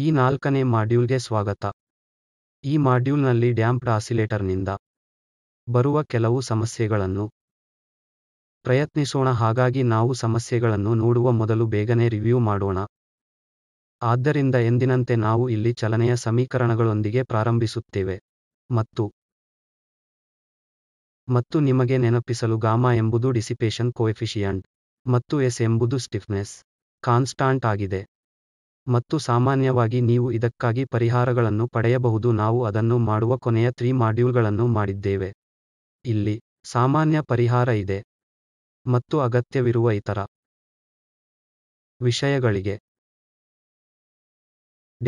ಈ ನಾಲ್ಕನೇ ಮಾಡ್ಯೂಲ್ಗೆ ಸ್ವಾಗತ ಈ ಮಾಡ್ಯೂಲ್ನಲ್ಲಿ ಡ್ಯಾಂಪ್ಡ್ ಆಸಿಲೇಟರ್ನಿಂದ ಬರುವ ಕೆಲವು ಸಮಸ್ಯೆಗಳನ್ನು ಪ್ರಯತ್ನಿಸೋಣ ಹಾಗಾಗಿ ನಾವು ಸಮಸ್ಯೆಗಳನ್ನು ನೋಡುವ ಮೊದಲು ಬೇಗನೆ ರಿವ್ಯೂ ಮಾಡೋಣ ಆದ್ದರಿಂದ ಎಂದಿನಂತೆ ನಾವು ಇಲ್ಲಿ ಚಲನೆಯ ಸಮೀಕರಣಗಳೊಂದಿಗೆ ಪ್ರಾರಂಭಿಸುತ್ತೇವೆ ಮತ್ತು ಮತ್ತು ನಿಮಗೆ ನೆನಪಿಸಲು ಗಾಮಾ ಎಂಬುದು ಡಿಸಿಪೇಷನ್ ಕೋಎಫಿಷಿಯಂಟ್ ಮತ್ತು ಎಸ್ ಎಂಬುದು ಸ್ಟಿಫ್ನೆಸ್ ಕಾನ್ಸ್ಟಾಂಟ್ ಆಗಿದೆ ಮತ್ತು ಸಾಮಾನ್ಯವಾಗಿ ನೀವು ಇದಕ್ಕಾಗಿ ಪರಿಹಾರಗಳನ್ನು ಪಡೆಯಬಹುದು ನಾವು ಅದನ್ನು ಮಾಡುವ ಕೊನೆಯ ತ್ರೀ ಮಾಡ್ಯೂಲ್ಗಳನ್ನು ಮಾಡಿದ್ದೇವೆ ಇಲ್ಲಿ ಸಾಮಾನ್ಯ ಪರಿಹಾರ ಇದೆ ಮತ್ತು ಅಗತ್ಯವಿರುವ ಇತರ ವಿಷಯಗಳಿಗೆ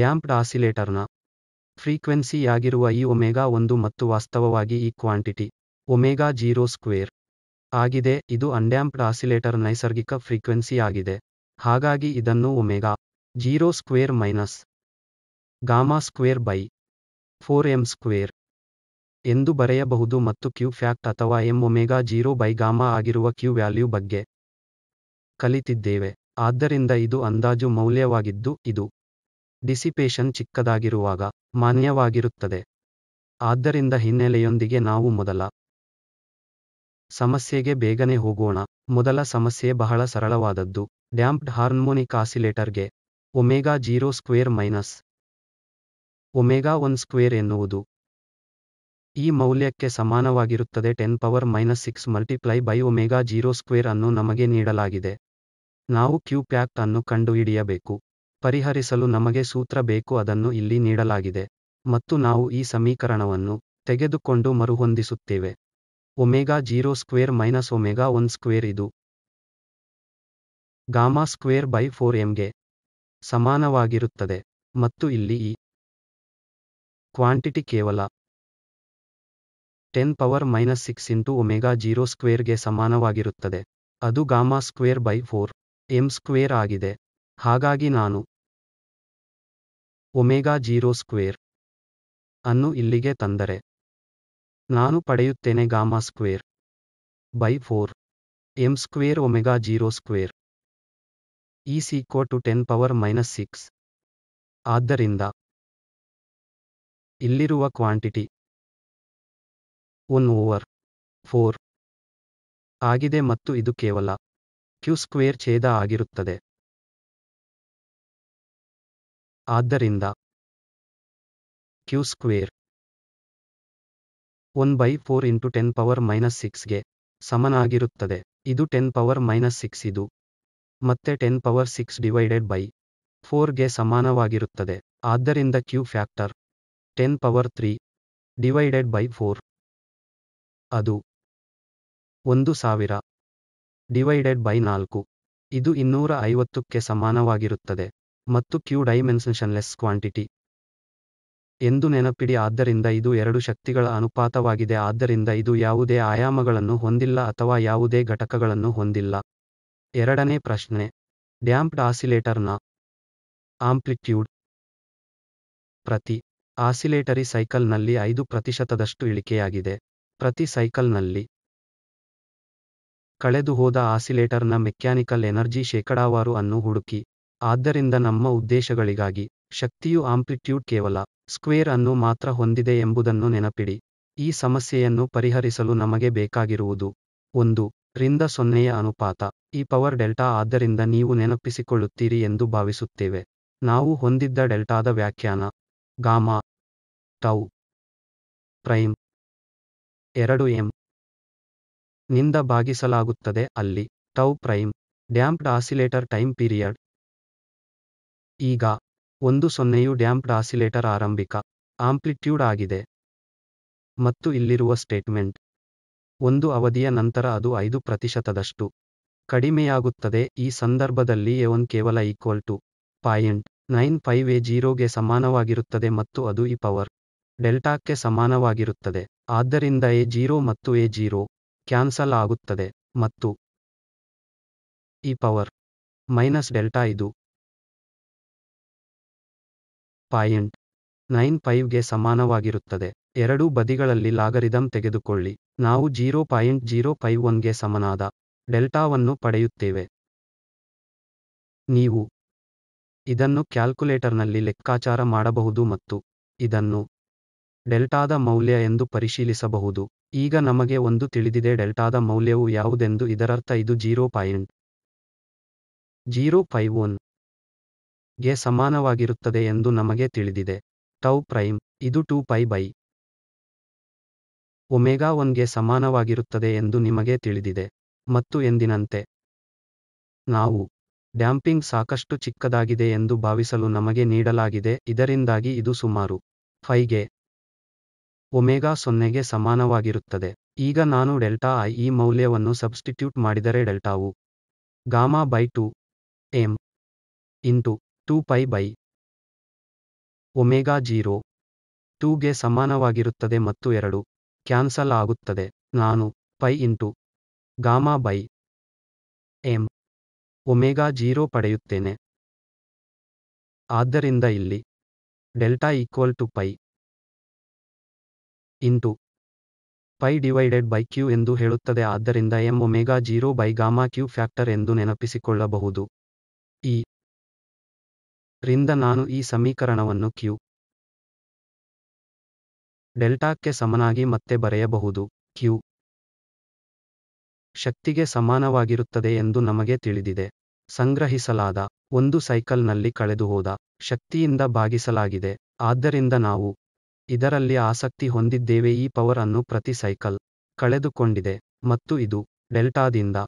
ಡ್ಯಾಂಪ್ಡ್ ಆಸಿಲೇಟರ್ನ ಫ್ರೀಕ್ವೆನ್ಸಿಯಾಗಿರುವ ಈ ಒಮೆಗಾ ಒಂದು ಮತ್ತು ವಾಸ್ತವವಾಗಿ ಈ ಕ್ವಾಂಟಿಟಿ ಒಮೆಗಾ ಜೀರೋ ಸ್ಕ್ವೇರ್ ಆಗಿದೆ ಇದು ಅನ್ಡ್ಯಾಂಪ್ಡ್ ಆಸಿಲೇಟರ್ ನೈಸರ್ಗಿಕ ಫ್ರೀಕ್ವೆನ್ಸಿ ಆಗಿದೆ ಹಾಗಾಗಿ ಇದನ್ನು omega zero square minus gamma square by four M square ಎಂದು ಬರೆಯಬಹುದು ಮತ್ತು ಕ್ಯೂ ಫ್ಯಾಕ್ಟ್ ಅಥವಾ m ಒಮೆಗಾ ಜೀರೋ ಬೈ ಆಗಿರುವ ಕ್ಯೂ ವ್ಯಾಲ್ಯೂ ಬಗ್ಗೆ ಕಲಿತಿದ್ದೇವೆ ಆದ್ದರಿಂದ ಇದು ಅಂದಾಜು ಮೌಲ್ಯವಾಗಿದ್ದು ಇದು ಡಿಸಿಪೇಷನ್ ಚಿಕ್ಕದಾಗಿರುವಾಗ ಮಾನ್ಯವಾಗಿರುತ್ತದೆ ಆದ್ದರಿಂದ ಹಿನ್ನೆಲೆಯೊಂದಿಗೆ ನಾವು ಮೊದಲ ಸಮಸ್ಯೆಗೆ ಬೇಗನೆ ಹೋಗೋಣ ಮೊದಲ ಸಮಸ್ಯೆ ಬಹಳ ಸರಳವಾದದ್ದು ಡ್ಯಾಂಪ್ಡ್ ಹಾರ್ಮೋನಿಕ್ ಆಸಿಲೇಟರ್ಗೆ omega zero square minus omega one square ಎನ್ನುವುದು ಈ ಮೌಲ್ಯಕ್ಕೆ ಸಮಾನವಾಗಿರುತ್ತದೆ ten power minus six multiply by omega zero square ಅನ್ನು ನಮಗೆ ನೀಡಲಾಗಿದೆ ನಾವು ಕ್ಯೂ ಪ್ಯಾಕ್ ಅನ್ನು ಕಂಡುಹಿಡಿಯಬೇಕು ಪರಿಹರಿಸಲು ನಮಗೆ ಸೂತ್ರ ಬೇಕು ಅದನ್ನು ಇಲ್ಲಿ ನೀಡಲಾಗಿದೆ ಮತ್ತು ನಾವು ಈ ಸಮೀಕರಣವನ್ನು ತೆಗೆದುಕೊಂಡು ಮರುಹೊಂದಿಸುತ್ತೇವೆ omega zero square minus omega one square ಇದು ಗಾಮಾ ಸ್ಕ್ವೇರ್ ಬೈ ಫೋರ್ ಎಂಗೆ ಸಮಾನವಾಗಿರುತ್ತದೆ ಮತ್ತು ಇಲ್ಲಿ ಈ ಕ್ವಾಂಟಿಟಿ ಕೇವಲ ten power minus six into omega zero ಸ್ಕ್ವೇರ್ಗೆ ಸಮಾನವಾಗಿರುತ್ತದೆ ಅದು gamma square by four M square ಆಗಿದೆ ಹಾಗಾಗಿ ನಾನು ಒಮೆಗಾ ಜೀರೋ ಸ್ಕ್ವೇರ್ ಅನ್ನು ಇಲ್ಲಿಗೆ ತಂದರೆ ನಾನು ಪಡೆಯುತ್ತೇನೆ gamma square by four M square omega zero square ಈ equal to ten power minus six ಆದ್ದರಿಂದ ಇಲ್ಲಿರುವ ಕ್ವಾಂಟಿಟಿ ಒನ್ ಓವರ್ ಫೋರ್ ಆಗಿದೆ ಮತ್ತು ಇದು ಕೇವಲ ಕ್ಯೂ ಸ್ಕ್ವೇರ್ ಛೇದ ಆಗಿರುತ್ತದೆ ಆದ್ದರಿಂದ Q square one by four into ten power minus ಸಿಕ್ಸ್ಗೆ ಸಮನಾಗಿರುತ್ತದೆ ಇದು ಟೆನ್ ಪವರ್ ಮೈನಸ್ ಸಿಕ್ಸ್ ಇದು ಮತ್ತೆ ten power six divided by ಫೋರ್ಗೆ ಸಮಾನವಾಗಿರುತ್ತದೆ ಆದ್ದರಿಂದ Q factor ten power three divided by four ಅದು ಒಂದು ಸಾವಿರ ಡಿವೈಡೆಡ್ ಬೈ ನಾಲ್ಕು ಇದು ಇನ್ನೂರ ಐವತ್ತಕ್ಕೆ ಸಮಾನವಾಗಿರುತ್ತದೆ ಮತ್ತು ಕ್ಯೂ ಡೈಮೆನ್ಷನ್ಲೆಸ್ ಕ್ವಾಂಟಿಟಿ ಎಂದು ನೆನಪಿಡಿ ಆದ್ದರಿಂದ ಇದು ಎರಡು ಶಕ್ತಿಗಳ ಅನುಪಾತವಾಗಿದೆ ಆದ್ದರಿಂದ ಇದು ಯಾವುದೇ ಆಯಾಮಗಳನ್ನು ಹೊಂದಿಲ್ಲ ಅಥವಾ ಯಾವುದೇ ಘಟಕಗಳನ್ನು ಹೊಂದಿಲ್ಲ ಎರಡನೇ ಪ್ರಶ್ನೆ ಡ್ಯಾಂಪ್ಡ್ ಆಸಿಲೇಟರ್ನ ಆಂಪ್ಲಿಟ್ಯೂಡ್ ಪ್ರತಿ ಆಸಿಲೇಟರಿ ಸೈಕಲ್ನಲ್ಲಿ ಐದು ಪ್ರತಿಶತದಷ್ಟು ಇಳಿಕೆಯಾಗಿದೆ ಪ್ರತಿ ಸೈಕಲ್ನಲ್ಲಿ ಕಳೆದುಹೋದ ಆಸಿಲೇಟರ್ನ ಮೆಕ್ಯಾನಿಕಲ್ ಎನರ್ಜಿ ಶೇಕಡಾವಾರು ಅನ್ನು ಹುಡುಕಿ ಆದ್ದರಿಂದ ನಮ್ಮ ಉದ್ದೇಶಗಳಿಗಾಗಿ ಶಕ್ತಿಯು ಆಂಪ್ಲಿಟ್ಯೂಡ್ ಕೇವಲ ಸ್ಕ್ವೇರ್ ಅನ್ನು ಮಾತ್ರ ಹೊಂದಿದೆ ಎಂಬುದನ್ನು ನೆನಪಿಡಿ ಈ ಸಮಸ್ಯೆಯನ್ನು ಪರಿಹರಿಸಲು ನಮಗೆ ಬೇಕಾಗಿರುವುದು ಒಂದು ರಿಂದ ಸೊನ್ನೆಯ ಅನುಪಾತ ಈ ಪವರ್ ಡೆಲ್ಟಾ ಆದ್ದರಿಂದ ನೀವು ನೆನಪಿಸಿಕೊಳ್ಳುತ್ತೀರಿ ಎಂದು ಭಾವಿಸುತ್ತೇವೆ ನಾವು ಹೊಂದಿದ್ದ ಡೆಲ್ಟಾದ ವ್ಯಾಖ್ಯಾನ ಗಾಮಾ ಟೌ ಪ್ರೈಮ್ ಎರಡು ಎಂ ನಿಂದ ಭಾಗಿಸಲಾಗುತ್ತದೆ ಅಲ್ಲಿ tau prime damped oscillator time period ಈಗ ಒಂದು ಸೊನ್ನೆಯು ಡ್ಯಾಂಪ್ಡ್ ಆಸಿಲೇಟರ್ ಆರಂಭಿಕ ಆಂಪ್ಲಿಟ್ಯೂಡ್ ಆಗಿದೆ ಮತ್ತು ಇಲ್ಲಿರುವ ಸ್ಟೇಟ್ಮೆಂಟ್ ಒಂದು ಅವಧಿಯ ನಂತರ ಅದು ಐದು ಪ್ರತಿಶತದಷ್ಟು ಕಡಿಮೆಯಾಗುತ್ತದೆ ಈ ಸಂದರ್ಭದಲ್ಲಿ ಎ ಒನ್ ಕೇವಲ equal to point nine five A ಜೀರೋಗೆ ಸಮಾನವಾಗಿರುತ್ತದೆ ಮತ್ತು ಅದು ಇ ಪವರ್ ಡೆಲ್ಟಾಕ್ಕೆ ಸಮಾನವಾಗಿರುತ್ತದೆ ಆದ್ದರಿಂದ ಎ ಜೀರೋ ಮತ್ತು ಎ ಜೀರೋ ಕ್ಯಾನ್ಸಲ್ ಆಗುತ್ತದೆ ಮತ್ತು ಇ ಪವರ್ ಮೈನಸ್ ಡೆಲ್ಟಾ ಇದು ಪಾಯಿಂಟ್ ನೈನ್ ಫೈವ್ಗೆ ಸಮಾನವಾಗಿರುತ್ತದೆ ಎರಡೂ ಬದಿಗಳಲ್ಲಿ ಲಾಗರಿದಮ್ ತೆಗೆದುಕೊಳ್ಳಿ ನಾವು ಜೀರೋ ಪಾಯಿಂಟ್ ಜೀರೋ ಫೈವ್ ಒನ್ಗೆ ಸಮನಾದ ಡೆಲ್ಟಾವನ್ನು ಪಡೆಯುತ್ತೇವೆ ನೀವು ಇದನ್ನು ಕ್ಯಾಲ್ಕುಲೇಟರ್ನಲ್ಲಿ ಲೆಕ್ಕಾಚಾರ ಮಾಡಬಹುದು ಮತ್ತು ಇದನ್ನು ಡೆಲ್ಟಾದ ಮೌಲ್ಯ ಎಂದು ಪರಿಶೀಲಿಸಬಹುದು ಈಗ ನಮಗೆ ಒಂದು ತಿಳಿದಿದೆ ಡೆಲ್ಟಾದ ಮೌಲ್ಯವು ಯಾವುದೆಂದು ಇದರರ್ಥ ಇದು zero point zero five one ಗೆ ಸಮಾನವಾಗಿರುತ್ತದೆ ಎಂದು ನಮಗೆ ತಿಳಿದಿದೆ ಟೌ ಪ್ರೈಮ್ ಇದು ಟು ಪೈ ಬೈ ಒಮೆಗಾ ಒನ್ಗೆ ಸಮಾನವಾಗಿರುತ್ತದೆ ಎಂದು ನಿಮಗೆ ತಿಳಿದಿದೆ ಮತ್ತು ಎಂದಿನಂತೆ ನಾವು ಡ್ಯಾಂಪಿಂಗ್ ಸಾಕಷ್ಟು ಚಿಕ್ಕದಾಗಿದೆ ಎಂದು ಭಾವಿಸಲು ನಮಗೆ ನೀಡಲಾಗಿದೆ ಇದರಿಂದಾಗಿ ಇದು ಸುಮಾರು ಫೈಗೆ ಒಮೆಗಾ ಸೊನ್ನೆಗೆ ಸಮಾನವಾಗಿರುತ್ತದೆ ಈಗ ನಾನು ಡೆಲ್ಟಾ ಐ ಈ ಮೌಲ್ಯವನ್ನು ಸಬ್ಸ್ಟಿಟ್ಯೂಟ್ ಮಾಡಿದರೆ ಡೆಲ್ಟಾವು gamma by two M into two pi by omega zero ಟೂಗೆ ಸಮಾನವಾಗಿರುತ್ತದೆ ಮತ್ತು ಎರಡು ಕ್ಯಾನ್ಸಲ್ ಆಗುತ್ತದೆ ನಾನು pi into gamma by M omega zero ಪಡೆಯುತ್ತೇನೆ ಆದ್ದರಿಂದ ಇಲ್ಲಿ delta equal to pi into pi divided by Q ಎಂದು ಹೇಳುತ್ತದೆ ಆದ್ದರಿಂದ M omega zero by gamma Q factor ಎಂದು ನೆನಪಿಸಿಕೊಳ್ಳಬಹುದು ಈ ರಿಂದ ನಾನು ಈ ಸಮೀಕರಣವನ್ನು ಕ್ಯೂ ಡೆಲ್ಟಾಕ್ಕೆ ಸಮನಾಗಿ ಮತ್ತೆ ಬರೆಯಬಹುದು ಕ್ಯೂ ಶಕ್ತಿಗೆ ಸಮಾನವಾಗಿರುತ್ತದೆ ಎಂದು ನಮಗೆ ತಿಳಿದಿದೆ ಸಂಗ್ರಹಿಸಲಾದ ಒಂದು ಸೈಕಲ್ನಲ್ಲಿ ಕಳೆದುಹೋದ ಶಕ್ತಿಯಿಂದ ಭಾಗಿಸಲಾಗಿದೆ ಆದ್ದರಿಂದ ನಾವು ಇದರಲ್ಲಿ ಆಸಕ್ತಿ ಹೊಂದಿದ್ದೇವೆ ಈ ಪವರ್ ಅನ್ನು ಪ್ರತಿ ಸೈಕಲ್ ಕಳೆದುಕೊಂಡಿದೆ ಮತ್ತು ಇದು ಡೆಲ್ಟಾದಿಂದ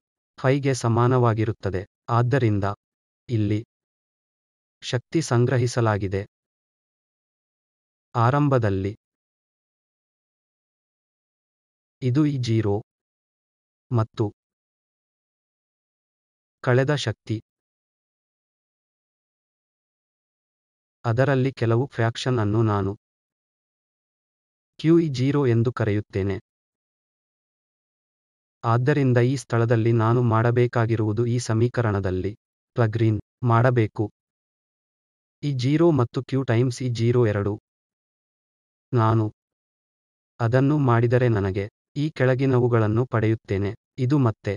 ಫೈಗೆ ಸಮಾನವಾಗಿರುತ್ತದೆ ಆದ್ದರಿಂದ ಇಲ್ಲಿ ಶಕ್ತಿ ಸಂಗ್ರಹಿಸಲಾಗಿದೆ ಆರಂಭದಲ್ಲಿ ಇದು ಈ ಜೀರೋ ಮತ್ತು ಕಳೆದ ಶಕ್ತಿ ಅದರಲ್ಲಿ ಕೆಲವು ಫ್ಯಾಕ್ಷನ್ ಅನ್ನು ನಾನು ಕ್ಯೂಇ ಜೀರೋ ಎಂದು ಕರೆಯುತ್ತೇನೆ ಆದ್ದರಿಂದ ಈ ಸ್ಥಳದಲ್ಲಿ ನಾನು ಮಾಡಬೇಕಾಗಿರುವುದು ಈ ಸಮೀಕರಣದಲ್ಲಿ ಪ್ಲಗ್ರೀನ್ ಮಾಡಬೇಕು ಈ ಜೀರೋ ಮತ್ತು ಕ್ಯೂ ಟೈಮ್ಸ್ ಈ ಜೀರೋ ಎರಡು ನಾನು ಅದನ್ನು ಮಾಡಿದರೆ ನನಗೆ ಈ ಕೆಳಗಿನವುಗಳನ್ನು ಪಡೆಯುತ್ತೇನೆ ಇದು ಮತ್ತೆ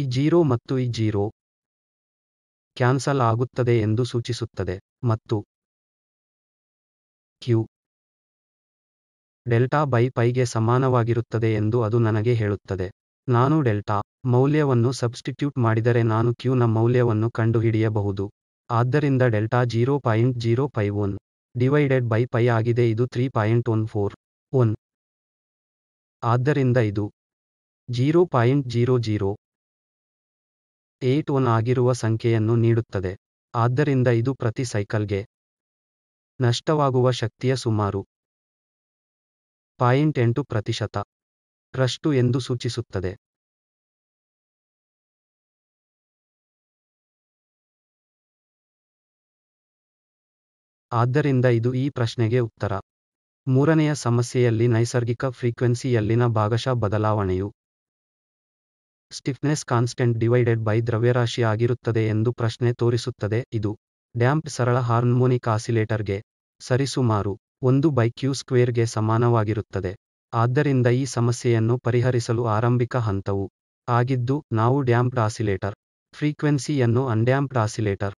ಈ ಜೀರೋ ಮತ್ತು ಈ ಜೀರೋ ಕ್ಯಾನ್ಸಲ್ ಆಗುತ್ತದೆ ಎಂದು ಸೂಚಿಸುತ್ತದೆ ಮತ್ತು ಕ್ಯೂ ಡೆಲ್ಟಾ ಬೈ ಪೈಗೆ ಸಮಾನವಾಗಿರುತ್ತದೆ ಎಂದು ಅದು ನನಗೆ ಹೇಳುತ್ತದೆ ನಾನು ಡೆಲ್ಟಾ ಮೌಲ್ಯವನ್ನು ಸಬ್ಸ್ಟಿಟ್ಯೂಟ್ ಮಾಡಿದರೆ ನಾನು ಕ್ಯೂನ ಮೌಲ್ಯವನ್ನು ಕಂಡುಹಿಡಿಯಬಹುದು ಆದ್ದರಿಂದ delta zero point zero five one divided by pi ಆಗಿದೆ ಇದು three point one four one ಆದ್ದರಿಂದ ಇದು zero point zero zero eight one ಆಗಿರುವ ಸಂಖ್ಯೆಯನ್ನು ನೀಡುತ್ತದೆ ಆದ್ದರಿಂದ ಇದು ಪ್ರತಿ ಸೈಕಲ್ಗೆ ನಷ್ಟವಾಗುವ ಶಕ್ತಿಯ ಸುಮಾರು ಪಾಯಿಂಟ್ ಎಂಟು ಪ್ರತಿಶತ ರಷ್ಟು ಎಂದು ಸೂಚಿಸುತ್ತದೆ ಆದ್ದರಿಂದ ಇದು ಈ ಪ್ರಶ್ನೆಗೆ ಉತ್ತರ ಮೂರನೆಯ ಸಮಸ್ಯೆಯಲ್ಲಿ ನೈಸರ್ಗಿಕ ಫ್ರೀಕ್ವೆನ್ಸಿಯಲ್ಲಿನ ಭಾಗಶಃ ಬದಲಾವಣೆಯು ಸ್ಟಿಫ್ನೆಸ್ ಕಾನ್ಸ್ಟೆಂಟ್ ಡಿವೈಡೆಡ್ ಬೈ ದ್ರವ್ಯರಾಶಿ ಆಗಿರುತ್ತದೆ ಎಂದು ಪ್ರಶ್ನೆ ತೋರಿಸುತ್ತದೆ ಇದು ಡ್ಯಾಂಪ್ ಸರಳ ಹಾರ್ಮೋನಿಕ್ ಆಸಿಲೇಟರ್ಗೆ ಸರಿಸುಮಾರು ಒಂದು ಬೈ ಕ್ಯೂ ಸ್ಕ್ವೇರ್ಗೆ ಸಮಾನವಾಗಿರುತ್ತದೆ ಆದ್ದರಿಂದ ಈ ಸಮಸ್ಯೆಯನ್ನು ಪರಿಹರಿಸಲು ಆರಂಭಿಕ ಹಂತವು ಆಗಿದ್ದು ನಾವು ಡ್ಯಾಂಪ್ಡ್ ಆಸಿಲೇಟರ್ ಫ್ರೀಕ್ವೆನ್ಸಿಯನ್ನು ಅನ್ಡ್ಯಾಂಪ್ಡ್ ಆಸಿಲೇಟರ್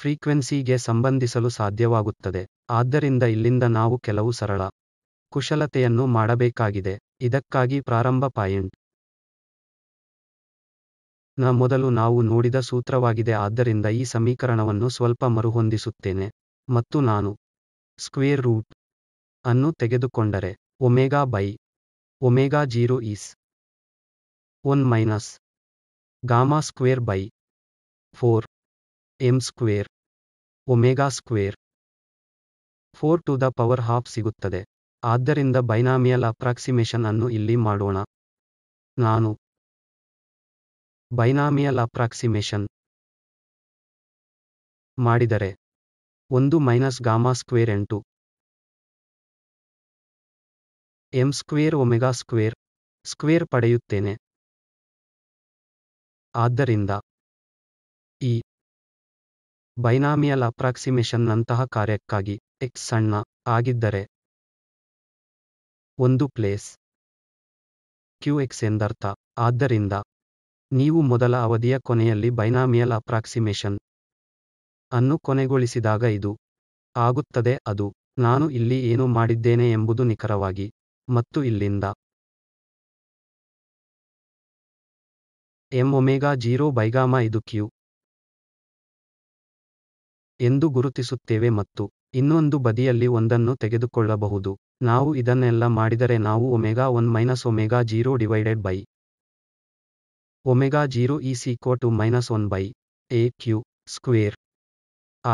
ಫ್ರೀಕ್ವೆನ್ಸಿಗೆ ಸಂಬಂಧಿಸಲು ಸಾಧ್ಯವಾಗುತ್ತದೆ ಆದ್ದರಿಂದ ಇಲ್ಲಿಂದ ನಾವು ಕೆಲವು ಸರಳ ಕುಶಲತೆಯನ್ನು ಮಾಡಬೇಕಾಗಿದೆ ಇದಕ್ಕಾಗಿ ಪ್ರಾರಂಭ ಪಾಯಿಂಟ್ ನ ಮೊದಲು ನಾವು ನೋಡಿದ ಸೂತ್ರವಾಗಿದೆ ಆದ್ದರಿಂದ ಈ ಸಮೀಕರಣವನ್ನು ಸ್ವಲ್ಪ ಮರುಹೊಂದಿಸುತ್ತೇನೆ ಮತ್ತು ನಾನು ಸ್ಕ್ವೇರ್ ರೂಟ್ ಅನ್ನು ತೆಗೆದುಕೊಂಡರೆ omega by omega zero is one minus gamma square by four M square omega square four to the power half ಸಿಗುತ್ತದೆ ಆದ್ದರಿಂದ ಬೈನಾಮಿಯಲ್ ಅಪ್ರಾಕ್ಸಿಮೇಷನ್ ಅನ್ನು ಇಲ್ಲಿ ಮಾಡೋಣ ನಾನು ಬೈನಾಮಿಯಲ್ ಅಪ್ರಾಕ್ಸಿಮೇಷನ್ ಮಾಡಿದರೆ ಒಂದು ಮೈನಸ್ ಗಾಮಾ ಸ್ಕ್ವೇರ್ ಎಂಟು M square omega square square ಪಡೆಯುತ್ತೇನೆ ಆದ್ದರಿಂದ ಈ ಬೈನಾಮಿಯಲ್ ಅಪ್ರಾಕ್ಸಿಮೇಶನ್ ನಂತಹ ಕಾರ್ಯಕ್ಕಾಗಿ ಎಕ್ಸ್ ಸಣ್ಣ ಆಗಿದ್ದರೆ ಒಂದು ಪ್ಲೇಸ್ ಕ್ಯೂ ಎಕ್ಸ್ ಎಂದರ್ಥ ಆದ್ದರಿಂದ ನೀವು ಮೊದಲ ಅವಧಿಯ ಕೊನೆಯಲ್ಲಿ ಬೈನಾಮಿಯಲ್ ಅಪ್ರಾಕ್ಸಿಮೇಷನ್ ಅನ್ನು ಕೊನೆಗೊಳಿಸಿದಾಗ ಇದು ಆಗುತ್ತದೆ ಅದು ನಾನು ಇಲ್ಲಿ ಏನು ಮಾಡಿದ್ದೇನೆ ಎಂಬುದು ನಿಖರವಾಗಿ ಮತ್ತು ಇಲ್ಲಿಂದ ಎಂ ಒಮೆಗಾ ಜೀರೋ ಬೈಗಾಮ ಇದು ಕ್ಯೂ ಎಂದು ಗುರುತಿಸುತ್ತೇವೆ ಮತ್ತು ಇನ್ನೊಂದು ಬದಿಯಲ್ಲಿ ಒಂದನ್ನು ತೆಗೆದುಕೊಳ್ಳಬಹುದು ನಾವು ಇದನ್ನೆಲ್ಲ ಮಾಡಿದರೆ ನಾವು omega one minus omega zero divided by omega zero ಈ equal to minus one by A Q square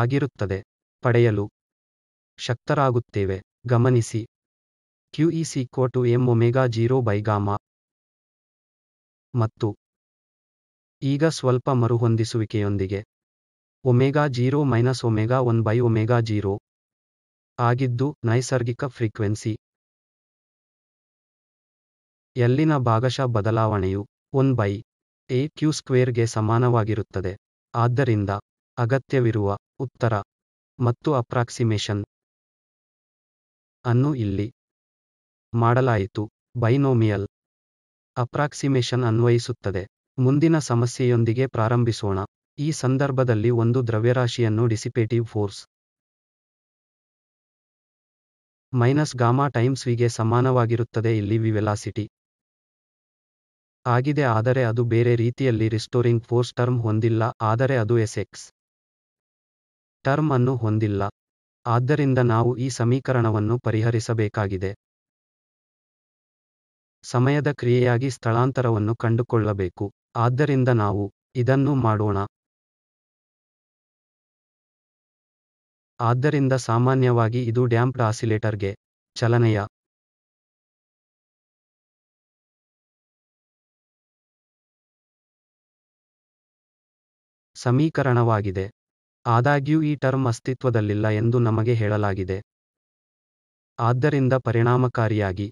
ಆಗಿರುತ್ತದೆ ಪಡೆಯಲು ಶಕ್ತರಾಗುತ್ತೇವೆ ಗಮನಿಸಿ ಕ್ಯೂ ಈ equal to M omega zero by ಮತ್ತು ಈಗ ಸ್ವಲ್ಪ ಮರುಹೊಂದಿಸುವಿಕೆಯೊಂದಿಗೆ omega zero minus omega one by omega zero ಆಗಿದ್ದು ನೈಸರ್ಗಿಕ ಫ್ರೀಕ್ವೆನ್ಸಿ ಎಲ್ಲಿನ ಭಾಗಶಃ ಬದಲಾವಣೆಯು ಒನ್ ಬೈ ಎ ಕ್ಯೂ ಸ್ಕ್ವೇರ್ಗೆ ಸಮಾನವಾಗಿರುತ್ತದೆ ಆದ್ದರಿಂದ ಅಗತ್ಯವಿರುವ ಉತ್ತರ ಮತ್ತು ಅಪ್ರಾಕ್ಸಿಮೇಷನ್ ಅನ್ನು ಇಲ್ಲಿ ಮಾಡಲಾಯಿತು ಬೈನೋಮಿಯಲ್ ಅಪ್ರಾಕ್ಸಿಮೇಷನ್ ಅನ್ವಯಿಸುತ್ತದೆ ಮುಂದಿನ ಸಮಸ್ಯೆಯೊಂದಿಗೆ ಪ್ರಾರಂಭಿಸೋಣ ಈ ಸಂದರ್ಭದಲ್ಲಿ ಒಂದು ದ್ರವ್ಯರಾಶಿಯನ್ನು dissipative force minus gamma times ವಿಗೆ ಸಮಾನವಾಗಿರುತ್ತದೆ ಇಲ್ಲಿ ವಿ ವೆಲಾಸಿಟಿ ಆಗಿದೆ ಆದರೆ ಅದು ಬೇರೆ ರೀತಿಯಲ್ಲಿ ರಿಸ್ಟೋರಿಂಗ್ ಫೋರ್ಸ್ ಟರ್ಮ್ ಹೊಂದಿಲ್ಲ ಆದರೆ ಅದು ಎಸೆಕ್ಸ್ ಟರ್ಮ್ ಅನ್ನು ಹೊಂದಿಲ್ಲ ಆದ್ದರಿಂದ ನಾವು ಈ ಸಮೀಕರಣವನ್ನು ಪರಿಹರಿಸಬೇಕಾಗಿದೆ ಸಮಯದ ಕ್ರಿಯೆಯಾಗಿ ಸ್ಥಳಾಂತರವನ್ನು ಕಂಡುಕೊಳ್ಳಬೇಕು ಆದ್ದರಿಂದ ನಾವು ಇದನ್ನು ಮಾಡೋಣ ಆದ್ದರಿಂದ ಸಾಮಾನ್ಯವಾಗಿ ಇದು ಡ್ಯಾಂಪ್ಡ್ ಆಸಿಲೇಟರ್ಗೆ ಚಲನೆಯ ಸಮೀಕರಣವಾಗಿದೆ ಆದಾಗ್ಯೂ ಈ ಟರ್ಮ್ ಅಸ್ತಿತ್ವದಲ್ಲಿಲ್ಲ ಎಂದು ನಮಗೆ ಹೇಳಲಾಗಿದೆ ಆದ್ದರಿಂದ ಪರಿಣಾಮಕಾರಿಯಾಗಿ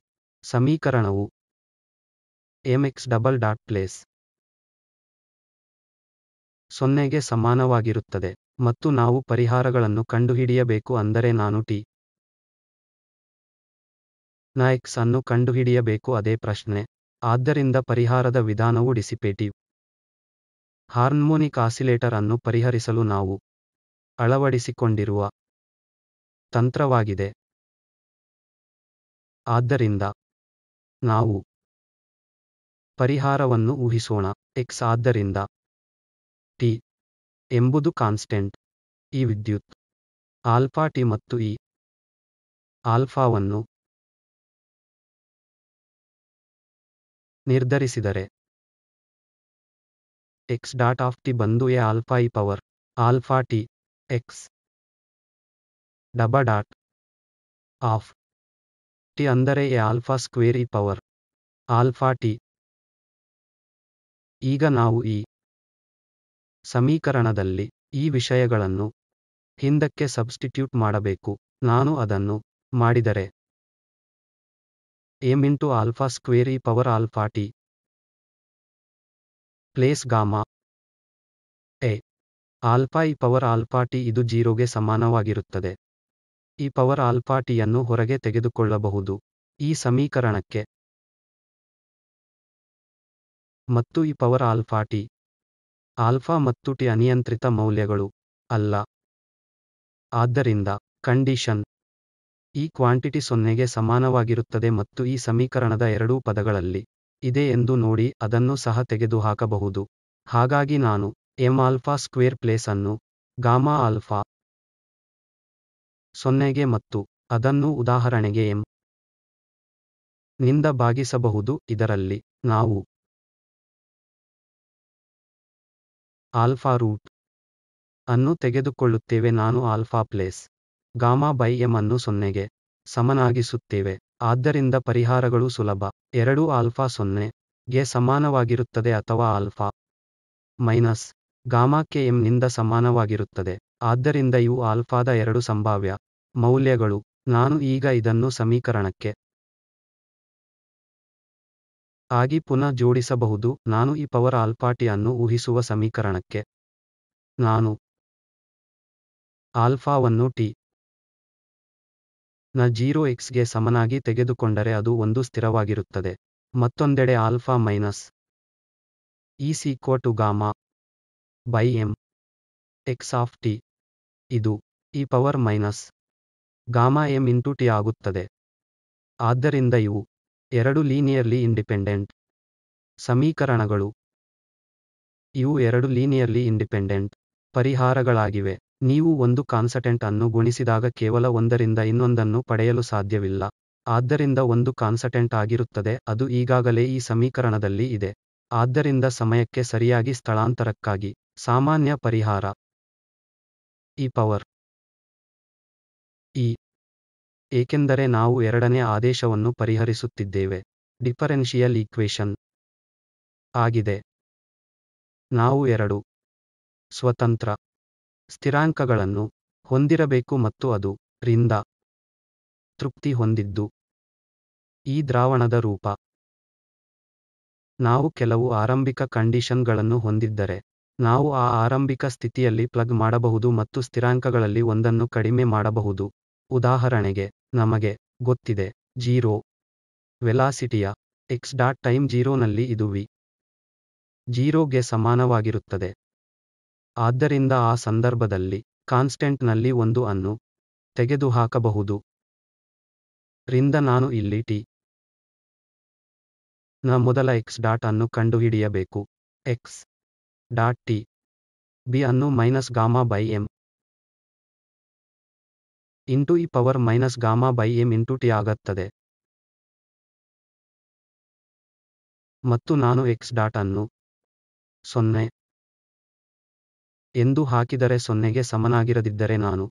ಸಮೀಕರಣವು ಎಕ್ಸ್ ಡಬಲ್ ಡಾಟ್ ಪ್ಲೇಸ್ ಸೊನ್ನೆಗೆ ಸಮಾನವಾಗಿರುತ್ತದೆ ಮತ್ತು ನಾವು ಪರಿಹಾರಗಳನ್ನು ಕಂಡುಹಿಡಿಯಬೇಕು ಅಂದರೆ ನಾನು ಟಿ ನ ಎಕ್ಸ್ ಅನ್ನು ಕಂಡುಹಿಡಿಯಬೇಕು ಅದೇ ಪ್ರಶ್ನೆ ಆದ್ದರಿಂದ ಪರಿಹಾರದ ವಿಧಾನವು ಡಿಸಿಪೇಟಿವ್ ಹಾರ್ಮೋನಿಕ್ ಆಸಿಲೇಟರ್ ಅನ್ನು ಪರಿಹರಿಸಲು ನಾವು ಅಳವಡಿಸಿಕೊಂಡಿರುವ ತಂತ್ರವಾಗಿದೆ ಆದ್ದರಿಂದ ನಾವು ಪರಿಹಾರವನ್ನು ಊಹಿಸೋಣ ಎಕ್ಸ್ ಆದ್ದರಿಂದ ಟಿ ಎಂಬುದು ಕಾನ್ಸ್ಟೆಂಟ್ ಈ ವಿದ್ಯುತ್ ಆಲ್ಫಾ ಟಿ ಮತ್ತು ಈ ಆಲ್ಫಾವನ್ನು ನಿರ್ಧರಿಸಿದರೆ ಎಕ್ಸ್ ಡಾಟ್ ಆಫ್ ಟಿ ಬಂದು A alpha E power alpha T X double dot of T ಅಂದರೆ A alpha square E power alpha T ಈಗ ನಾವು ಈ ಸಮೀಕರಣದಲ್ಲಿ ಈ ವಿಷಯಗಳನ್ನು ಹಿಂದಕ್ಕೆ ಸಬ್ಸ್ಟಿಟ್ಯೂಟ್ ಮಾಡಬೇಕು ನಾನು ಅದನ್ನು ಮಾಡಿದರೆ M into alpha square E power alpha T plus gamma A alpha E power alpha T ಇದು ಜೀರೋಗೆ ಸಮಾನವಾಗಿರುತ್ತದೆ ಈ ಪವರ್ ಆಲ್ಫಾ ಟಿಯನ್ನು ಹೊರಗೆ ತೆಗೆದುಕೊಳ್ಳಬಹುದು ಈ ಸಮೀಕರಣಕ್ಕೆ ಮತ್ತು ಈ ಪವರ್ ಆಲ್ಫಾ ಟಿ ಆಲ್ಫಾ ಮತ್ತು ಟಿ ಅನಿಯಂತ್ರಿತ ಮೌಲ್ಯಗಳು ಅಲ್ಲ ಆದ್ದರಿಂದ ಕಂಡೀಷನ್ ಈ ಕ್ವಾಂಟಿಟಿ ಸೊನ್ನೆಗೆ ಸಮಾನವಾಗಿರುತ್ತದೆ ಮತ್ತು ಈ ಸಮೀಕರಣದ ಎರಡೂ ಪದಗಳಲ್ಲಿ ಇದೆ ಎಂದು ನೋಡಿ ಅದನ್ನು ಸಹ ತೆಗೆದುಹಾಕಬಹುದು ಹಾಗಾಗಿ ನಾನು ಎಂ ಆಲ್ಫಾ ಸ್ಕ್ವೇರ್ ಪ್ಲೇಸ್ ಅನ್ನು ಗಾಮಾ ಆಲ್ಫಾ ಸೊನ್ನೆಗೆ ಮತ್ತು ಅದನ್ನು ಉದಾಹರಣೆಗೆ ಎಂ ನಿಂದ ಭಾಗಿಸಬಹುದು ಇದರಲ್ಲಿ ನಾವು ಆಲ್ಫಾ ರೂಟ್ ಅನ್ನು ತೆಗೆದುಕೊಳ್ಳುತ್ತೇವೆ ನಾನು alpha plus gamma by M ಅನ್ನು ಸೊನ್ನೆಗೆ ಸಮನಾಗಿಸುತ್ತೇವೆ ಆದ್ದರಿಂದ ಪರಿಹಾರಗಳು ಸುಲಭ ಎರಡು ಆಲ್ಫಾ ಸೊನ್ನೆ ಗೆ ಸಮಾನವಾಗಿರುತ್ತದೆ ಅಥವಾ ಆಲ್ಫಾ ಮೈನಸ್ ಕೆ ಎಂ ನಿಂದ ಸಮಾನವಾಗಿರುತ್ತದೆ ಆದ್ದರಿಂದ ಇವು ಆಲ್ಫಾದ ಎರಡು ಸಂಭಾವ್ಯ ಮೌಲ್ಯಗಳು ನಾನು ಈಗ ಇದನ್ನು ಸಮೀಕರಣಕ್ಕೆ ಆಗಿ ಪುನಃ ಜೋಡಿಸಬಹುದು ನಾನು ಈ ಪವರ್ ಆಲ್ಫಾಟಿಯನ್ನು ಊಹಿಸುವ ಸಮೀಕರಣಕ್ಕೆ ನಾನು ಆಲ್ಫಾವನ್ನು ಟಿ ನ ಜೀರೋ ಎಕ್ಸ್ಗೆ ಸಮನಾಗಿ ತೆಗೆದುಕೊಂಡರೆ ಅದು ಒಂದು ಸ್ಥಿರವಾಗಿರುತ್ತದೆ ಮತ್ತೊಂದೆಡೆ ಆಲ್ಫಾ ಮೈನಸ್ ಈ ಸೀಕ್ವ to gamma by M X of T ಇದು E power minus gamma M into T ಆಗುತ್ತದೆ ಆದ್ದರಿಂದ ಇವು ಎರಡು ಲೀನಿಯರ್ಲಿ ಇಂಡಿಪೆಂಡೆಂಟ್ ಸಮೀಕರಣಗಳು ಇವು ಎರಡು ಲೀನಿಯರ್ಲಿ ಇಂಡಿಪೆಂಡೆಂಟ್ ಪರಿಹಾರಗಳಾಗಿವೆ ನೀವು ಒಂದು ಕಾನ್ಸಟೆಂಟ್ ಅನ್ನು ಗುಣಿಸಿದಾಗ ಕೇವಲ ಒಂದರಿಂದ ಇನ್ನೊಂದನ್ನು ಪಡೆಯಲು ಸಾಧ್ಯವಿಲ್ಲ ಆದ್ದರಿಂದ ಒಂದು ಕಾನ್ಸಟೆಂಟ್ ಆಗಿರುತ್ತದೆ ಅದು ಈಗಾಗಲೇ ಈ ಸಮೀಕರಣದಲ್ಲಿ ಇದೆ ಆದ್ದರಿಂದ ಸಮಯಕ್ಕೆ ಸರಿಯಾಗಿ ಸ್ಥಳಾಂತರಕ್ಕಾಗಿ ಸಾಮಾನ್ಯ ಪರಿಹಾರ ಇ ಪವರ್ ಇ ಏಕೆಂದರೆ ನಾವು ಎರಡನೇ ಆದೇಶವನ್ನು ಪರಿಹರಿಸುತ್ತಿದ್ದೇವೆ ಡಿಫರೆನ್ಷಿಯಲ್ ಈಕ್ವೇಶನ್ ಆಗಿದೆ ನಾವು ಎರಡು ಸ್ವತಂತ್ರ ಸ್ಥಿರಾಂಕಗಳನ್ನು ಹೊಂದಿರಬೇಕು ಮತ್ತು ಅದು ರಿಂದ ತೃಪ್ತಿ ಹೊಂದಿದ್ದು ಈ ದ್ರಾವಣದ ರೂಪ ನಾವು ಕೆಲವು ಆರಂಭಿಕ ಕಂಡೀಷನ್ಗಳನ್ನು ಹೊಂದಿದ್ದರೆ ನಾವು ಆ ಆರಂಭಿಕ ಸ್ಥಿತಿಯಲ್ಲಿ ಪ್ಲಗ್ ಮಾಡಬಹುದು ಮತ್ತು ಸ್ಥಿರಾಂಕಗಳಲ್ಲಿ ಒಂದನ್ನು ಕಡಿಮೆ ಮಾಡಬಹುದು ಉದಾಹರಣೆಗೆ ನಮಗೆ ಗೊತ್ತಿದೆ ಜೀರೋ ವೆಲಾಸಿಟಿಯ ಎಕ್ಸ್ ಡಾಟ್ ಟೈಮ್ ಜೀರೋನಲ್ಲಿ ಇದು ವಿ ಜೀರೋಗೆ ಸಮಾನವಾಗಿರುತ್ತದೆ ಆದ್ದರಿಂದ ಆ ಸಂದರ್ಭದಲ್ಲಿ ಕಾನ್ಸ್ಟೆಂಟ್ನಲ್ಲಿ ಒಂದು ಅನ್ನು ತೆಗೆದುಹಾಕಬಹುದು ರಿಂದ ನಾನು ಇಲ್ಲಿ ಟಿ ನ ಮೊದಲ ಎಕ್ಸ್ ಡಾಟ್ ಅನ್ನು ಕಂಡುಹಿಡಿಯಬೇಕು ಎಕ್ಸ್ ಡಾಟ್ ಟಿ ಬಿ ಅನ್ನು minus gamma by M into E power minus gamma by M into T ಆಗುತ್ತದೆ ಮತ್ತು ನಾನು ಎಕ್ಸ್ ಡಾಟ್ ಅನ್ನು ಸೊನ್ನೆ ಎಂದು ಹಾಕಿದರೆ ಸೊನ್ನೆಗೆ ಸಮನಾಗಿರದಿದ್ದರೆ ನಾನು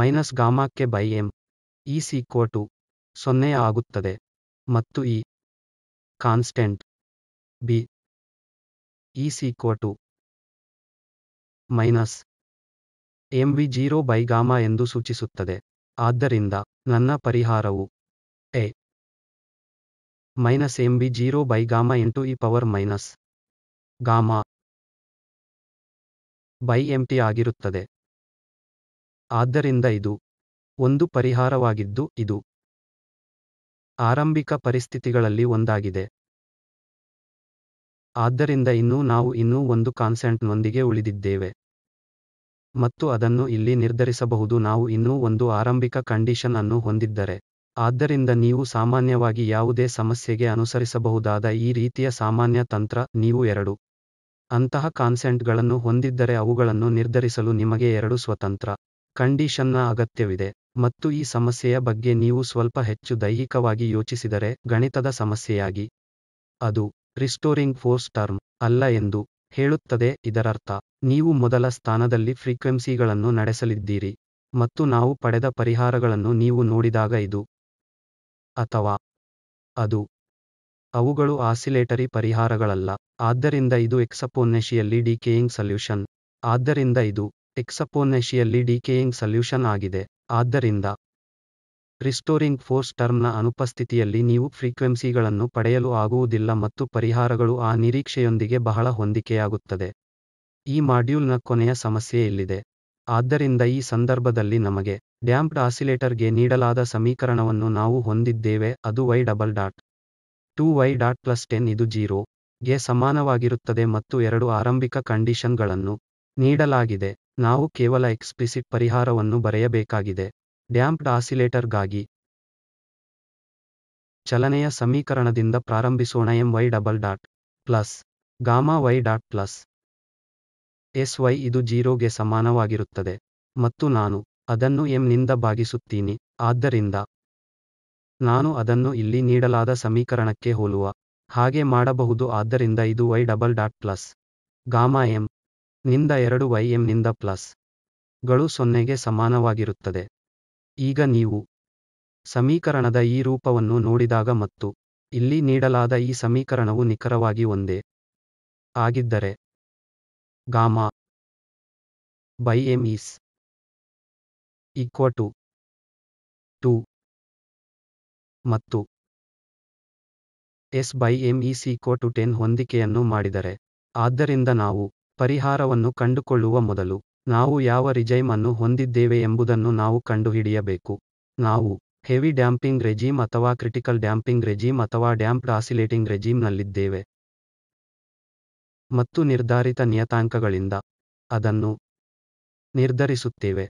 ಮೈನಸ್ ಗಾಮಾಕ್ಕೆ ಬೈ ಎಂ ಈ ಈಕ್ವ ಟು ಸೊನ್ನೆ ಆಗುತ್ತದೆ ಮತ್ತು ಈ ಕಾನ್ಸ್ಟೆಂಟ್ ಬಿ ಈ equal to minus V zero by gamma ಎಂದು ಸೂಚಿಸುತ್ತದೆ ಆದ್ದರಿಂದ ನನ್ನ ಪರಿಹಾರವು A minus V zero by gamma ಎಂಟು into E power minus gamma by M T ಆಗಿರುತ್ತದೆ ಆದ್ದರಿಂದ ಇದು ಒಂದು ಪರಿಹಾರವಾಗಿದ್ದು ಇದು ಆರಂಭಿಕ ಪರಿಸ್ಥಿತಿಗಳಲ್ಲಿ ಒಂದಾಗಿದೆ ಆದ್ದರಿಂದ ಇನ್ನೂ ನಾವು ಇನ್ನೂ ಒಂದು ಕಾನ್ಸೆಂಟ್ನೊಂದಿಗೆ ಉಳಿದಿದ್ದೇವೆ ಮತ್ತು ಅದನ್ನು ಇಲ್ಲಿ ನಿರ್ಧರಿಸಬಹುದು ನಾವು ಇನ್ನೂ ಒಂದು ಆರಂಭಿಕ ಕಂಡೀಷನ್ ಅನ್ನು ಹೊಂದಿದ್ದರೆ ಆದ್ದರಿಂದ ನೀವು ಸಾಮಾನ್ಯವಾಗಿ ಯಾವುದೇ ಸಮಸ್ಯೆಗೆ ಅನುಸರಿಸಬಹುದಾದ ಈ ರೀತಿಯ ಸಾಮಾನ್ಯ ತಂತ್ರ ನೀವು ಎರಡು ಅಂತಹ ಕಾನ್ಸೆಂಟ್ಗಳನ್ನು ಹೊಂದಿದ್ದರೆ ಅವುಗಳನ್ನು ನಿರ್ಧರಿಸಲು ನಿಮಗೆ ಎರಡು ಸ್ವತಂತ್ರ ಕಂಡೀಷನ್ನ ಅಗತ್ಯವಿದೆ ಮತ್ತು ಈ ಸಮಸ್ಯೆಯ ಬಗ್ಗೆ ನೀವು ಸ್ವಲ್ಪ ಹೆಚ್ಚು ದೈಹಿಕವಾಗಿ ಯೋಚಿಸಿದರೆ ಗಣಿತದ ಸಮಸ್ಯೆಯಾಗಿ ಅದು ರಿಸ್ಟೋರಿಂಗ್ ಫೋರ್ಸ್ ಟರ್ಮ್ ಅಲ್ಲ ಎಂದು ಹೇಳುತ್ತದೆ ಇದರರ್ಥ ನೀವು ಮೊದಲ ಸ್ಥಾನದಲ್ಲಿ ಫ್ರೀಕ್ವೆನ್ಸಿಗಳನ್ನು ನಡೆಸಲಿದ್ದೀರಿ ಮತ್ತು ನಾವು ಪಡೆದ ಪರಿಹಾರಗಳನ್ನು ನೀವು ನೋಡಿದಾಗ ಇದು ಅಥವಾ ಅದು ಅವುಗಳು ಆಸಿಲೇಟರಿ ಪರಿಹಾರಗಳಲ್ಲ ಆದ್ದರಿಂದ ಇದು ಎಕ್ಸಪೋನೆಶಿಯಲ್ಲಿ ಡಿಕೇಯಿಂಗ್ ಸಲ್ಯೂಷನ್ ಆದ್ದರಿಂದ ಇದು ಎಕ್ಸಪೋನೆಶಿಯಲ್ಲಿ ಡಿಕೇಯಿಂಗ್ ಸಲ್ಯೂಷನ್ ಆಗಿದೆ ಆದ್ದರಿಂದ ರಿಸ್ಟೋರಿಂಗ್ ಫೋರ್ಸ್ ಟರ್ಮ್ನ ಅನುಪಸ್ಥಿತಿಯಲ್ಲಿ ನೀವು ಫ್ರೀಕ್ವೆನ್ಸಿಗಳನ್ನು ಪಡೆಯಲು ಆಗುವುದಿಲ್ಲ ಮತ್ತು ಪರಿಹಾರಗಳು ಆ ನಿರೀಕ್ಷೆಯೊಂದಿಗೆ ಬಹಳ ಹೊಂದಿಕೆಯಾಗುತ್ತದೆ ಈ ಮಾಡ್ಯೂಲ್ನ ಕೊನೆಯ ಸಮಸ್ಯೆ ಇಲ್ಲಿದೆ ಆದ್ದರಿಂದ ಈ ಸಂದರ್ಭದಲ್ಲಿ ನಮಗೆ ಡ್ಯಾಂಪ್ಡ್ ಆಸಿಲೇಟರ್ಗೆ ನೀಡಲಾದ ಸಮೀಕರಣವನ್ನು ನಾವು ಹೊಂದಿದ್ದೇವೆ ಅದು Y double dot two Y dot plus ten ಇದು ಜೀರೋ ಗೆ ಸಮಾನವಾಗಿರುತ್ತದೆ ಮತ್ತು ಎರಡು ಆರಂಭಿಕ ಕಂಡೀಷನ್ಗಳನ್ನು ನೀಡಲಾಗಿದೆ ನಾವು ಕೇವಲ ಎಕ್ಸ್ಪ್ಲಿಸಿಟ್ ಪರಿಹಾರವನ್ನು ಬರೆಯಬೇಕಾಗಿದೆ ಡ್ಯಾಂಪ್ಡ್ ಆಸಿಲೇಟರ್ಗಾಗಿ ಚಲನೆಯ ಸಮೀಕರಣದಿಂದ ಪ್ರಾರಂಭಿಸೋಣ M Y double dot plus gamma Y dot plus S Y ಇದು ಜೀರೋಗೆ ಸಮಾನವಾಗಿರುತ್ತದೆ ಮತ್ತು ನಾನು ಅದನ್ನು ಎಂ ನಿಂದ ಭಾಗಿಸುತ್ತೀನಿ ಆದ್ದರಿಂದ ನಾನು ಅದನ್ನು ಇಲ್ಲಿ ನೀಡಲಾದ ಸಮೀಕರಣಕ್ಕೆ ಹೋಲುವ ಹಾಗೆ ಮಾಡಬಹುದು ಆದ್ದರಿಂದ ಇದು Y double dot plus gamma M ನಿಂದ ಎರಡು ವೈ ಎಂ ನಿಂದ ಪ್ಲಸ್ ಗಳು ಸೊನ್ನೆಗೆ ಸಮಾನವಾಗಿರುತ್ತದೆ ಈಗ ನೀವು ಸಮೀಕರಣದ ಈ ರೂಪವನ್ನು ನೋಡಿದಾಗ ಮತ್ತು ಇಲ್ಲಿ ನೀಡಲಾದ ಈ ಸಮೀಕರಣವು ನಿಖರವಾಗಿ ಒಂದೇ ಆಗಿದ್ದರೆ gamma by M is equal to two ಮತ್ತು S by M is equal to ten ಹೊಂದಿಕೆಯನ್ನು ಮಾಡಿದರೆ ಆದ್ದರಿಂದ ನಾವು ಪರಿಹಾರವನ್ನು ಕಂಡುಕೊಳ್ಳುವ ಮೊದಲು ನಾವು ಯಾವ ರಿಜೈಮ್ ಅನ್ನು ಹೊಂದಿದ್ದೇವೆ ಎಂಬುದನ್ನು ನಾವು ಕಂಡುಹಿಡಿಯಬೇಕು ನಾವು ಹೆವಿ ಡ್ಯಾಂಪಿಂಗ್ ರೆಜೀಮ್ ಅಥವಾ ಕ್ರಿಟಿಕಲ್ ಡ್ಯಾಂಪಿಂಗ್ ರೆಜೀಮ್ ಅಥವಾ ಡ್ಯಾಂಪ್ಡ್ ಆಸಿಲೇಟಿಂಗ್ ರೆಜೀಮ್ನಲ್ಲಿದ್ದೇವೆ ಮತ್ತು ನಿರ್ಧಾರಿತ ನಿಯತಾಂಕಗಳಿಂದ ಅದನ್ನು ನಿರ್ಧರಿಸುತ್ತೇವೆ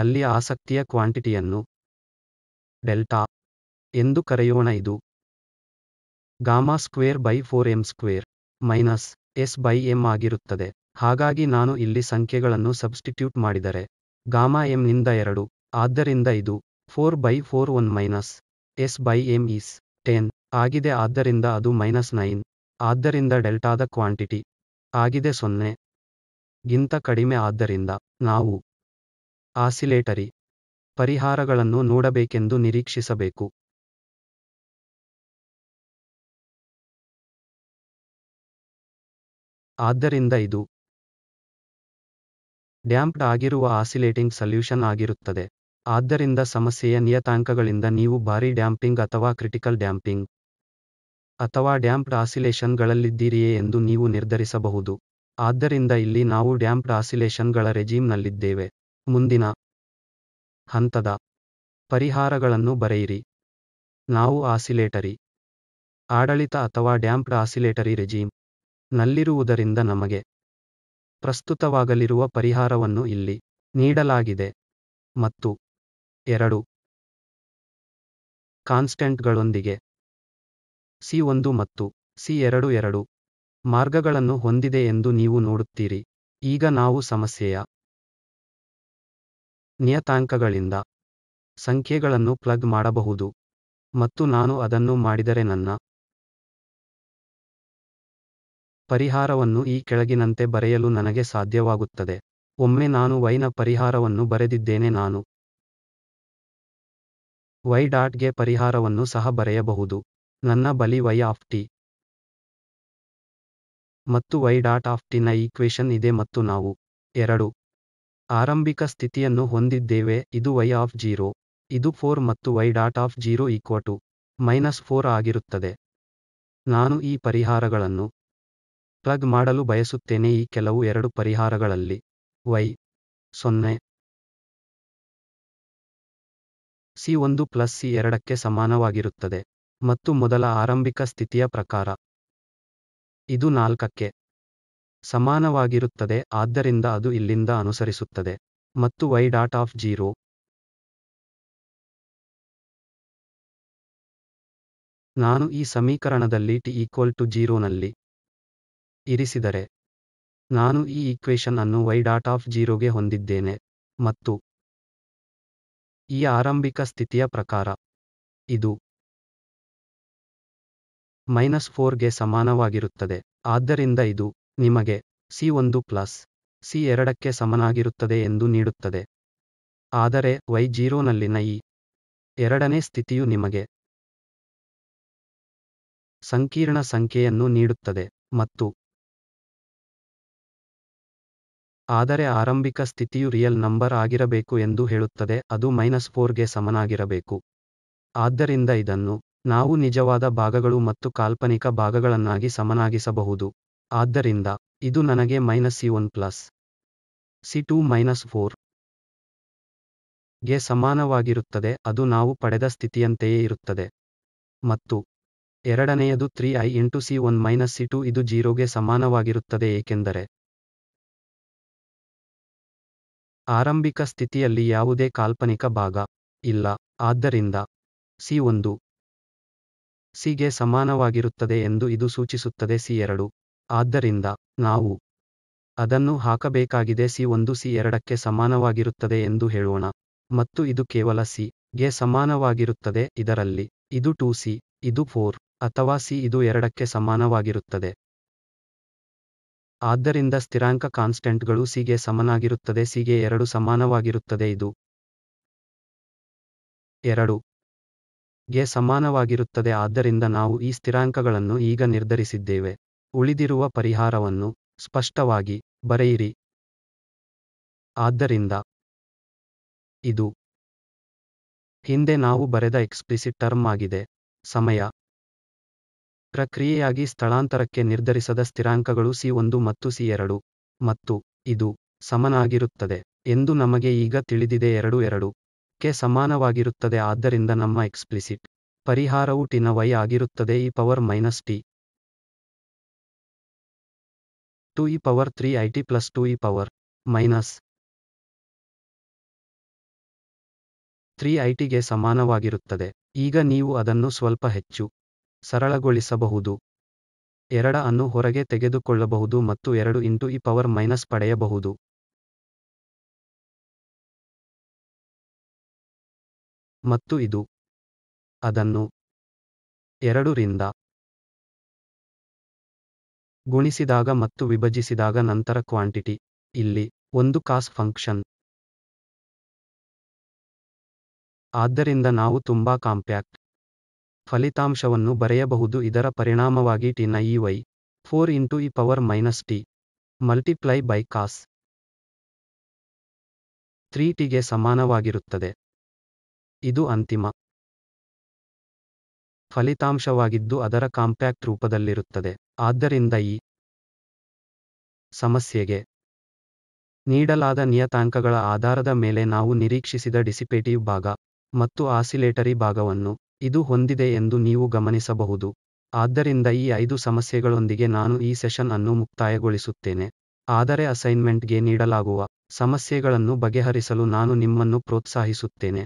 ಅಲ್ಲಿ ಆಸಕ್ತಿಯ ಕ್ವಾಂಟಿಟಿಯನ್ನು ಡೆಲ್ಟಾ ಎಂದು ಕರೆಯೋಣ ಇದು gamma square by four M square minus s by m ಆಗಿರುತ್ತದೆ ಹಾಗಾಗಿ ನಾನು ಇಲ್ಲಿ ಸಂಖ್ಯೆಗಳನ್ನು ಸಬ್ಸ್ಟಿಟ್ಯೂಟ್ ಮಾಡಿದರೆ ಗಾಮಾ ಎಮ್ ನಿಂದ ಎರಡು ಆದ್ದರಿಂದ ಇದು four by four one minus s by m is ten ಆಗಿದೆ ಆದ್ದರಿಂದ ಅದು ಮೈನಸ್ ನೈನ್ ಆದ್ದರಿಂದ ಡೆಲ್ಟಾದ ಕ್ವಾಂಟಿಟಿ ಆಗಿದೆ ಸೊನ್ನೆ ಗಿಂತ ಕಡಿಮೆ ಆದ್ದರಿಂದ ನಾವು ಆಸಿಲೇಟರಿ ಪರಿಹಾರಗಳನ್ನು ನೋಡಬೇಕೆಂದು ನಿರೀಕ್ಷಿಸಬೇಕು ಆದ್ದರಿಂದ ಇದು ಡ್ಯಾಂಪ್ಡ್ ಆಗಿರುವ ಆಸಿಲೇಟಿಂಗ್ ಸಲ್ಯೂಷನ್ ಆಗಿರುತ್ತದೆ ಆದ್ದರಿಂದ ಸಮಸ್ಯೆಯ ನಿಯತಾಂಕಗಳಿಂದ ನೀವು ಭಾರಿ ಡ್ಯಾಂಪಿಂಗ್ ಅಥವಾ ಕ್ರಿಟಿಕಲ್ ಡ್ಯಾಂಪಿಂಗ್ ಅಥವಾ ಡ್ಯಾಂಪ್ಡ್ ಆಸಿಲೇಷನ್ಗಳಲ್ಲಿದ್ದೀರಿಯೇ ಎಂದು ನೀವು ನಿರ್ಧರಿಸಬಹುದು ಆದ್ದರಿಂದ ಇಲ್ಲಿ ನಾವು ಡ್ಯಾಂಪ್ಡ್ ಆಸಿಲೇಷನ್ಗಳ ರೆಜೀಮ್ನಲ್ಲಿದ್ದೇವೆ ಮುಂದಿನ ಹಂತದ ಪರಿಹಾರಗಳನ್ನು ಬರೆಯಿರಿ ನಾವು ಆಸಿಲೇಟರಿ ಆಡಳಿತ ಅಥವಾ ಡ್ಯಾಂಪ್ಡ್ ಆಸಿಲೇಟರಿ ರೆಜೀಮ್ ನಲ್ಲಿರುವುದರಿಂದ ನಮಗೆ ಪ್ರಸ್ತುತವಾಗಲಿರುವ ಪರಿಹಾರವನ್ನು ಇಲ್ಲಿ ನೀಡಲಾಗಿದೆ ಮತ್ತು ಎರಡು ಕಾನ್ಸ್ಟೆಂಟ್ಗಳೊಂದಿಗೆ ಸಿ ಒಂದು ಮತ್ತು ಸಿ ಎರಡು ಎರಡು ಮಾರ್ಗಗಳನ್ನು ಹೊಂದಿದೆ ಎಂದು ನೀವು ನೋಡುತ್ತೀರಿ ಈಗ ನಾವು ಸಮಸ್ಯೆಯ ನಿಯತಾಂಕಗಳಿಂದ ಸಂಖ್ಯೆಗಳನ್ನು ಪ್ಲಗ್ ಮಾಡಬಹುದು ಮತ್ತು ನಾನು ಅದನ್ನು ಮಾಡಿದರೆ ನನ್ನ ಪರಿಹಾರವನ್ನು ಈ ಕೆಳಗಿನಂತೆ ಬರೆಯಲು ನನಗೆ ಸಾಧ್ಯವಾಗುತ್ತದೆ ಒಮ್ಮೆ ನಾನು ವೈನ ಪರಿಹಾರವನ್ನು ಬರೆದಿದ್ದೇನೆ ನಾನು ವೈ ಡಾಟ್ಗೆ ಪರಿಹಾರವನ್ನು ಸಹ ಬರೆಯಬಹುದು ನನ್ನ ಬಲಿ ವೈ ಆಫ್ ಟಿ ಮತ್ತು ವೈ ಡಾಟ್ ಆಫ್ ಟಿನ ಈಕ್ವೇಶನ್ ಇದೆ ಮತ್ತು ನಾವು ಎರಡು ಆರಂಭಿಕ ಸ್ಥಿತಿಯನ್ನು ಹೊಂದಿದ್ದೇವೆ ಇದು ವೈ ಆಫ್ ಜೀರೋ ಇದು ಫೋರ್ ಮತ್ತು y dot of zero equal to minus four ಆಗಿರುತ್ತದೆ ನಾನು ಈ ಪರಿಹಾರಗಳನ್ನು ಪ್ಲಗ್ ಮಾಡಲು ಬಯಸುತ್ತೇನೆ ಈ ಕೆಲವು ಎರಡು ಪರಿಹಾರಗಳಲ್ಲಿ ವೈ ಸೊನ್ನೆ ಸಿ ಒಂದು ಪ್ಲಸ್ ಸಿ ಎರಡಕ್ಕೆ ಸಮಾನವಾಗಿರುತ್ತದೆ ಮತ್ತು ಮೊದಲ ಆರಂಭಿಕ ಸ್ಥಿತಿಯ ಪ್ರಕಾರ ಇದು ನಾಲ್ಕಕ್ಕೆ ಸಮಾನವಾಗಿರುತ್ತದೆ ಆದ್ದರಿಂದ ಅದು ಇಲ್ಲಿಂದ ಅನುಸರಿಸುತ್ತದೆ ಮತ್ತು ವೈ ಡಾಟ್ ಆಫ್ ಜೀರೋ ನಾನು ಈ ಸಮೀಕರಣದಲ್ಲಿ ಟಿ ಈಕ್ವಲ್ ಟು ಜೀರೋನಲ್ಲಿ ಇರಿಸಿದರೆ ನಾನು ಈ ಈಕ್ವೇಶನ್ ಅನ್ನು ವೈ ಡಾಟ್ ಆಫ್ ಜೀರೋಗೆ ಹೊಂದಿದ್ದೇನೆ ಮತ್ತು ಈ ಆರಂಭಿಕ ಸ್ಥಿತಿಯ ಪ್ರಕಾರ ಇದು ಮೈನಸ್ ಫೋರ್ಗೆ ಸಮಾನವಾಗಿರುತ್ತದೆ ಆದ್ದರಿಂದ ಇದು ನಿಮಗೆ ಸಿ ಒಂದು ಪ್ಲಸ್ ಸಿ ಎರಡಕ್ಕೆ ಸಮನಾಗಿರುತ್ತದೆ ಎಂದು ನೀಡುತ್ತದೆ ಆದರೆ ವೈ ಜೀರೋನಲ್ಲಿನ ಈ ಎರಡನೇ ಸ್ಥಿತಿಯು ನಿಮಗೆ ಸಂಕೀರ್ಣ ಸಂಖ್ಯೆಯನ್ನು ನೀಡುತ್ತದೆ ಮತ್ತು ಆದರೆ ಆರಂಭಿಕ ಸ್ಥಿತಿಯು ರಿಯಲ್ ನಂಬರ್ ಆಗಿರಬೇಕು ಎಂದು ಹೇಳುತ್ತದೆ ಅದು ಮೈನಸ್ ಫೋರ್ಗೆ ಸಮನಾಗಿರಬೇಕು ಆದ್ದರಿಂದ ಇದನ್ನು ನಾವು ನಿಜವಾದ ಭಾಗಗಳು ಮತ್ತು ಕಾಲ್ಪನಿಕ ಭಾಗಗಳನ್ನಾಗಿ ಸಮನಾಗಿಸಬಹುದು ಆದ್ದರಿಂದ ಇದು ನನಗೆ minus c one plus c two minus four ಗೆ ಸಮಾನವಾಗಿರುತ್ತದೆ ಅದು ನಾವು ಪಡೆದ ಸ್ಥಿತಿಯಂತೆಯೇ ಇರುತ್ತದೆ ಮತ್ತು ಎರಡನೆಯದು three i into c one minus c two ಇದು ಜೀರೋಗೆ ಸಮಾನವಾಗಿರುತ್ತದೆ ಏಕೆಂದರೆ ಆರಂಭಿಕ ಸ್ಥಿತಿಯಲ್ಲಿ ಯಾವುದೇ ಕಾಲ್ಪನಿಕ ಭಾಗ ಇಲ್ಲ ಆದ್ದರಿಂದ ಸಿ ಒಂದು ಸಿ ಗೆ ಸಮಾನವಾಗಿರುತ್ತದೆ ಎಂದು ಇದು ಸೂಚಿಸುತ್ತದೆ ಸಿ ಎರಡು ಆದ್ದರಿಂದ ನಾವು ಅದನ್ನು ಹಾಕಬೇಕಾಗಿದೆ ಸಿ ಒಂದು ಸಿ ಎರಡಕ್ಕೆ ಸಮಾನವಾಗಿರುತ್ತದೆ ಎಂದು ಹೇಳೋಣ ಮತ್ತು ಇದು ಕೇವಲ ಸಿ ಗೆ ಸಮಾನವಾಗಿರುತ್ತದೆ ಇದರಲ್ಲಿ ಇದು ಟೂ ಸಿ ಇದು ಫೋರ್ ಅಥವಾ ಸಿ ಇದು ಎರಡಕ್ಕೆ ಸಮಾನವಾಗಿರುತ್ತದೆ ಆದ್ದರಿಂದ ಸ್ಥಿರಾಂಕ ಕಾನ್ಸ್ಟೆಂಟ್ಗಳು c ಗೆ ಸಮನಾಗಿರುತ್ತದೆ ಸೀಗೆ ಗೆ ಎರಡು ಸಮಾನವಾಗಿರುತ್ತದೆ ಇದು ಎರಡು ಗೆ ಸಮಾನವಾಗಿರುತ್ತದೆ ಆದ್ದರಿಂದ ನಾವು ಈ ಸ್ಥಿರಾಂಕಗಳನ್ನು ಈಗ ನಿರ್ಧರಿಸಿದ್ದೇವೆ ಉಳಿದಿರುವ ಪರಿಹಾರವನ್ನು ಸ್ಪಷ್ಟವಾಗಿ ಬರೆಯಿರಿ ಆದ್ದರಿಂದ ಇದು ಹಿಂದೆ ನಾವು ಬರೆದ ಎಕ್ಸ್ಪ್ಲಿಸಿಟ್ ಟರ್ಮ್ ಆಗಿದೆ ಸಮಯ ಪ್ರಕ್ರಿಯೆಯಾಗಿ ಸ್ಥಳಾಂತರಕ್ಕೆ ನಿರ್ಧರಿಸದ ಸ್ಥಿರಾಂಕಗಳು ಸಿ ಒಂದು ಮತ್ತು ಸಿ ಎರಡು ಮತ್ತು ಇದು ಸಮನಾಗಿರುತ್ತದೆ ಎಂದು ನಮಗೆ ಈಗ ತಿಳಿದಿದೆ ಎರಡು ಎರಡು ಕೆ ಸಮಾನವಾಗಿರುತ್ತದೆ ಆದ್ದರಿಂದ ನಮ್ಮ ಎಕ್ಸ್ಪ್ಲಿಸಿಟ್ ಪರಿಹಾರವು ಟಿನ ವೈ ಆಗಿರುತ್ತದೆ e power minus t two e power three i t plus two e power minus three i ಟಿಗೆ ಸಮಾನವಾಗಿರುತ್ತದೆ ಈಗ ನೀವು ಅದನ್ನು ಸ್ವಲ್ಪ ಹೆಚ್ಚು ಸರಳಗೊಳಿಸಬಹುದು ಎರಡ ಅನ್ನು ಹೊರಗೆ ತೆಗೆದುಕೊಳ್ಳಬಹುದು ಮತ್ತು ಎರಡು ಇಂಟು ಇ ಪವರ್ ಮೈನಸ್ ಪಡೆಯಬಹುದು ಮತ್ತು ಇದು ಅದನ್ನು ಎರಡರಿಂದ ರಿಂದ ಗುಣಿಸಿದಾಗ ಮತ್ತು ವಿಭಜಿಸಿದಾಗ ನಂತರ ಕ್ವಾಂಟಿಟಿ ಇಲ್ಲಿ ಒಂದು ಕಾಸ್ ಫಂಕ್ಷನ್ ಆದ್ದರಿಂದ ನಾವು ತುಂಬಾ ಕಾಂಪ್ಯಾಕ್ಟ್ ಫಲಿತಾಂಶವನ್ನು ಬರೆಯಬಹುದು ಇದರ ಪರಿಣಾಮವಾಗಿ ಟಿ ನ e y four into E power minus t multiply by cos three ಟಿಗೆ ಸಮಾನವಾಗಿರುತ್ತದೆ ಇದು ಅಂತಿಮ ಫಲಿತಾಂಶವಾಗಿದ್ದು ಅದರ ಕಾಂಪ್ಯಾಕ್ಟ್ ರೂಪದಲ್ಲಿರುತ್ತದೆ ಆದ್ದರಿಂದ ಈ ಸಮಸ್ಯೆಗೆ ನೀಡಲಾದ ನಿಯತಾಂಕಗಳ ಆಧಾರದ ಮೇಲೆ ನಾವು ನಿರೀಕ್ಷಿಸಿದ ಡಿಸಿಪೇಟಿವ್ ಭಾಗ ಮತ್ತು ಆಸಿಲೇಟರಿ ಭಾಗವನ್ನು ಇದು ಹೊಂದಿದೆ ಎಂದು ನೀವು ಗಮನಿಸಬಹುದು ಆದ್ದರಿಂದ ಈ ಐದು ಸಮಸ್ಯೆಗಳೊಂದಿಗೆ ನಾನು ಈ ಸೆಷನ್ ಅನ್ನು ಮುಕ್ತಾಯಗೊಳಿಸುತ್ತೇನೆ ಆದರೆ ಅಸೈನ್ಮೆಂಟ್ಗೆ ನೀಡಲಾಗುವ ಸಮಸ್ಯೆಗಳನ್ನು ಬಗೆಹರಿಸಲು ನಾನು ನಿಮ್ಮನ್ನು ಪ್ರೋತ್ಸಾಹಿಸುತ್ತೇನೆ